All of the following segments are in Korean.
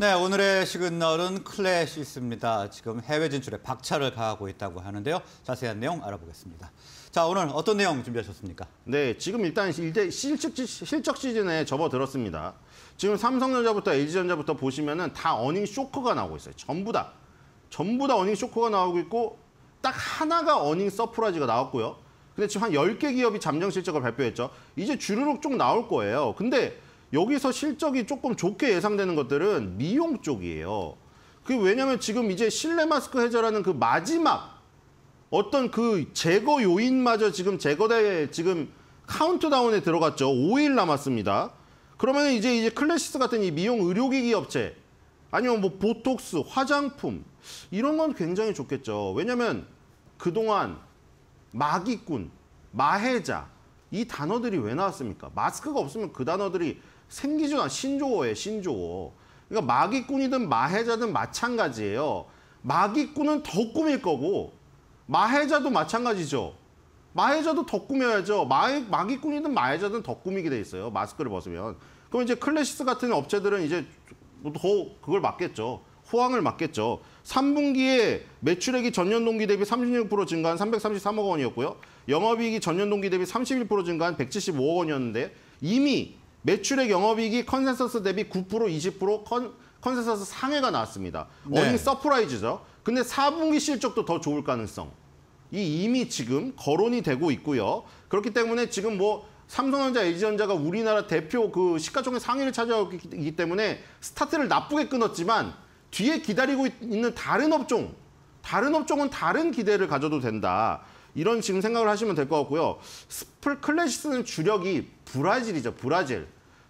네, 오늘의 시그널은 클래시스입니다. 지금 해외 진출에 박차를 가하고 있다고 하는데요. 자세한 내용 알아보겠습니다. 자, 오늘 어떤 내용 준비하셨습니까? 네, 지금 일단 실적, 실적 시즌에 접어들었습니다. 지금 삼성전자부터 LG전자부터 보시면은 다 어닝 쇼크가 나오고 있어요. 전부 다. 전부 다 어닝 쇼크가 나오고 있고 딱 하나가 어닝 서프라이즈가 나왔고요. 근데 지금 한 10개 기업이 잠정 실적을 발표했죠. 이제 주르륵 쭉 나올 거예요. 근데 여기서 실적이 조금 좋게 예상되는 것들은 미용 쪽이에요. 그 왜냐면 지금 이제 실내 마스크 해제라는 그 마지막 어떤 그 제거 요인마저 지금 제거돼 지금 카운트다운에 들어갔죠. 5일 남았습니다. 그러면 이제 이제 클래시스 같은 이 미용 의료기기 업체 아니면 뭐 보톡스, 화장품 이런 건 굉장히 좋겠죠. 왜냐면 그동안 마기꾼, 마해자 이 단어들이 왜 나왔습니까? 마스크가 없으면 그 단어들이 생기지도 않아. 신조어예요, 신조어. 그러니까 마귀꾼이든 마해자든 마찬가지예요. 마귀꾼은더 꾸밀 거고 마해자도 마찬가지죠. 마해자도 더 꾸며야죠. 마, 마귀꾼이든 마해자든 더 꾸미게 돼 있어요. 마스크를 벗으면. 그럼 이제 클래시스 같은 업체들은 이제 더 그걸 막겠죠. 호황을 막겠죠. 3분기에 매출액이 전년 동기 대비 36% 증가한 333억 원이었고요. 영업이익이 전년 동기 대비 31% 증가한 175억 원이었는데 이미 매출액 영업이익이 컨센서스 대비 9% 20% 컨, 컨센서스 상회가 나왔습니다. 네. 어닝 서프라이즈죠. 근데 4분기 실적도 더 좋을 가능성. 이 이미 지금 거론이 되고 있고요. 그렇기 때문에 지금 뭐 삼성전자, LG전자가 우리나라 대표 그 시가총액 상위를 차지하기 때문에 스타트를 나쁘게 끊었지만 뒤에 기다리고 있는 다른 업종, 다른 업종은 다른 기대를 가져도 된다. 이런 지금 생각을 하시면 될 것 같고요. 스플 클래시스는 주력이 브라질이죠. 브라질.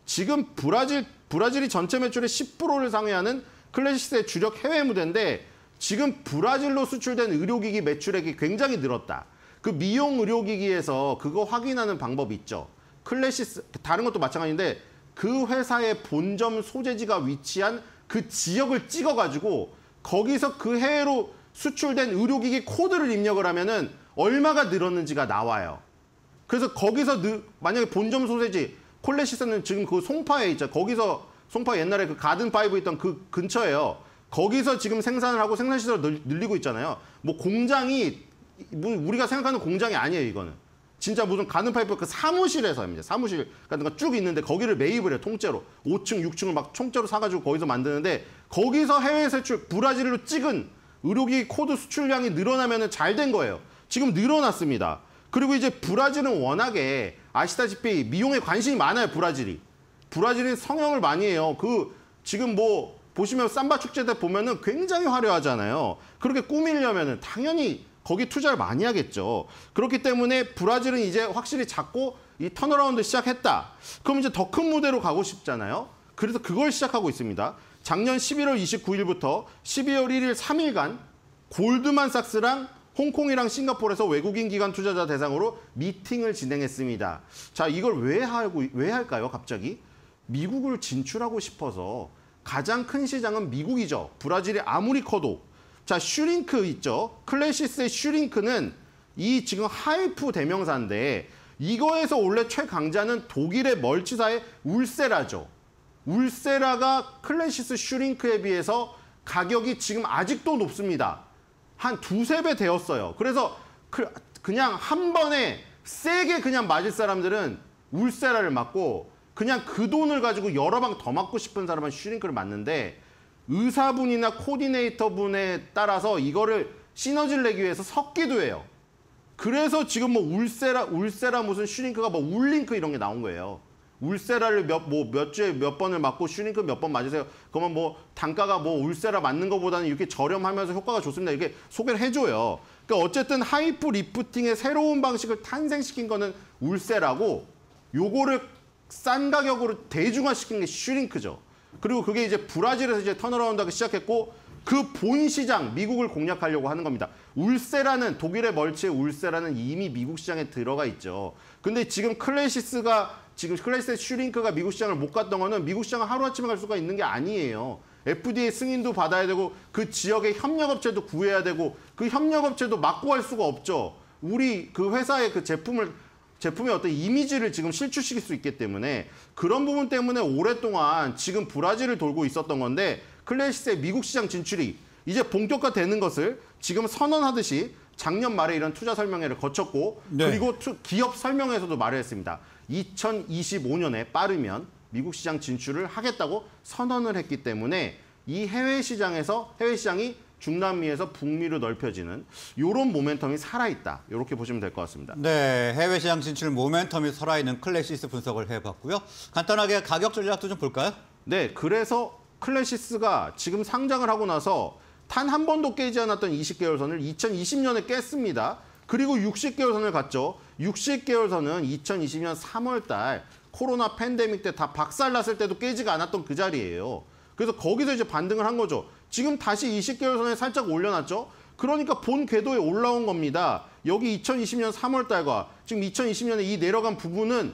지금 브라질 브라질이 전체 매출의 10%를 상회하는 클래시스의 주력 해외 무대인데 지금 브라질로 수출된 의료기기 매출액이 굉장히 늘었다. 그 미용 의료기기에서 그거 확인하는 방법이 있죠. 클래시스 다른 것도 마찬가지인데 그 회사의 본점 소재지가 위치한 그 지역을 찍어가지고 거기서 그 해외로 수출된 의료기기 코드를 입력을 하면은 얼마가 늘었는지가 나와요. 그래서 거기서 느, 만약에 본점 소세지 콜레시스는 지금 그 송파에 있죠. 거기서 송파 옛날에 그 가든 파이브 있던 그 근처예요. 거기서 지금 생산을 하고 생산 시설을 늘리고 있잖아요. 뭐 공장이 뭐 우리가 생각하는 공장이 아니에요, 이거는. 진짜 무슨 가든파이브그 사무실에서 입니다 사무실 같은 거 쭉 있는데 거기를 매입을 해 통째로. 5층, 6층을 막 통째로 사가지고 거기서 만드는데 거기서 해외 수출, 브라질로 찍은 의료기 코드 수출량이 늘어나면 은잘 된 거예요. 지금 늘어났습니다. 그리고 이제 브라질은 워낙에 아시다시피 미용에 관심이 많아요, 브라질이. 브라질은 성형을 많이 해요. 그 지금 뭐 보시면 삼바 축제 때 보면은 굉장히 화려하잖아요. 그렇게 꾸미려면은 당연히 거기 투자를 많이 하겠죠. 그렇기 때문에 브라질은 이제 확실히 작고 이 턴어라운드 시작했다. 그럼 이제 더 큰 무대로 가고 싶잖아요. 그래서 그걸 시작하고 있습니다. 작년 11월 29일부터 12월 1일 3일간 골드만삭스랑 홍콩이랑 싱가포르에서 외국인 기관 투자자 대상으로 미팅을 진행했습니다. 자, 이걸 왜 하고 왜 할까요? 갑자기 미국을 진출하고 싶어서 가장 큰 시장은 미국이죠. 브라질이 아무리 커도 자, 슈링크 있죠. 클래시스의 슈링크는 이 지금 하이프 대명사인데 이거에서 원래 최강자는 독일의 멀치사의 울세라죠. 울세라가 클래시스 슈링크에 비해서 가격이 지금 아직도 높습니다. 한 두세 배 되었어요. 그래서 그, 그냥 한 번에 세게 그냥 맞을 사람들은 울세라를 맞고 그냥 그 돈을 가지고 여러 방 더 맞고 싶은 사람은 슈링크를 맞는데 의사분이나 코디네이터분에 따라서 이거를 시너지를 내기 위해서 섞기도 해요. 그래서 지금 뭐 울세라 울세라 무슨 슈링크가 뭐 울링크 이런 게 나온 거예요. 울세라를 몇 뭐몇 뭐 주에 몇 번을 맞고 슈링크 몇 번 맞으세요. 그러면 뭐 단가가 뭐 울세라 맞는 것보다는 이렇게 저렴하면서 효과가 좋습니다. 이렇게 소개를 해줘요. 그러니까 어쨌든 하이프 리프팅의 새로운 방식을 탄생시킨 거는 울세라고 요거를 싼 가격으로 대중화시킨 게 슈링크죠. 그리고 그게 이제 브라질에서 이제 턴어라운드하기 시작했고 그 본 시장 미국을 공략하려고 하는 겁니다. 울세라는 독일의 멀치의 울세라는 이미 미국 시장에 들어가 있죠. 근데 지금 클래시스가 지금 클래스 슈링크가 미국 시장을 못 갔던 거는 미국 시장을 하루아침에 갈 수가 있는 게 아니에요. FDA 승인도 받아야 되고 그 지역의 협력업체도 구해야 되고 그 협력업체도 막고 할 수가 없죠. 우리 그 회사의 그 제품을 제품의 어떤 이미지를 지금 실추시킬 수 있기 때문에 그런 부분 때문에 오랫동안 지금 브라질을 돌고 있었던 건데 클래시스의 미국 시장 진출이 이제 본격화되는 것을 지금 선언하듯이 작년 말에 이런 투자 설명회를 거쳤고 네. 그리고 투, 기업 설명회에서도 말을 했습니다. 2025년에 빠르면 미국 시장 진출을 하겠다고 선언을 했기 때문에 이 해외 시장에서 해외 시장이 중남미에서 북미로 넓혀지는 이런 모멘텀이 살아있다. 이렇게 보시면 될 것 같습니다. 네, 해외 시장 진출 모멘텀이 살아있는 클래시스 분석을 해봤고요. 간단하게 가격 전략도 좀 볼까요? 네, 그래서 클래시스가 지금 상장을 하고 나서 단한 번도 깨지 않았던 20개월 선을 2020년에 깼습니다. 그리고 60개월 선을 갔죠. 60개월 선은 2020년 3월 달 코로나 팬데믹 때 다 박살났을 때도 깨지가 않았던 그 자리예요. 그래서 거기서 이제 반등을 한 거죠. 지금 다시 20개월 선에 살짝 올려놨죠. 그러니까 본 궤도에 올라온 겁니다. 여기 2020년 3월 달과 지금 2020년에 이 내려간 부분은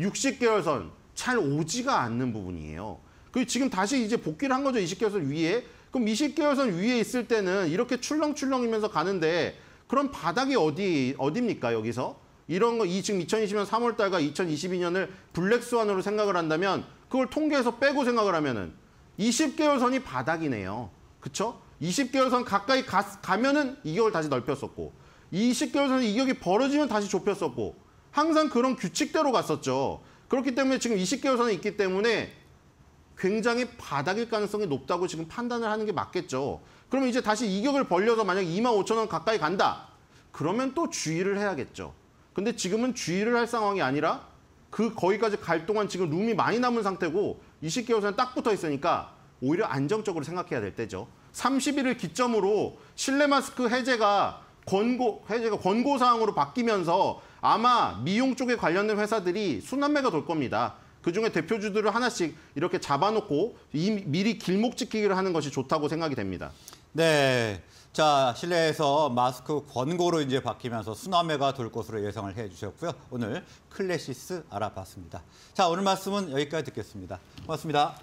60개월 선 잘 오지가 않는 부분이에요. 그리고 지금 다시 이제 복귀를 한 거죠. 20개월 선 위에. 그럼 20개월선 위에 있을 때는 이렇게 출렁출렁이면서 가는데 그럼 바닥이 어디 어디입니까 여기서? 이런 거이 지금 2020년 3월 달과 2022년을 블랙 스완으로 생각을 한다면 그걸 통계에서 빼고 생각을 하면은 20개월 선이 바닥이네요. 그렇죠? 20개월 선 가까이 가, 가면은 2개월 다시 넓혔었고 20개월 선이 이격이 벌어지면 다시 좁혔었고 항상 그런 규칙대로 갔었죠. 그렇기 때문에 지금 20개월 선이 있기 때문에 굉장히 바닥일 가능성이 높다고 지금 판단을 하는 게 맞겠죠. 그러면 이제 다시 이격을 벌려서 만약 2만 5천 원 가까이 간다. 그러면 또 주의를 해야겠죠. 근데 지금은 주의를 할 상황이 아니라 그 거기까지 갈 동안 지금 룸이 많이 남은 상태고 20개월 선에 딱 붙어 있으니까 오히려 안정적으로 생각해야 될 때죠. 30일을 기점으로 실내 마스크 해제가 권고 해제가 권고 사항으로 바뀌면서 아마 미용 쪽에 관련된 회사들이 순환매가 돌 겁니다. 그중에 대표주들을 하나씩 이렇게 잡아놓고 이, 미리 길목 지키기를 하는 것이 좋다고 생각이 됩니다. 네. 자, 실내에서 마스크 권고로 이제 바뀌면서 수남매가돌 것으로 예상을 해 주셨고요. 오늘 클래시스 알아봤습니다. 자, 오늘 말씀은 여기까지 듣겠습니다. 고맙습니다.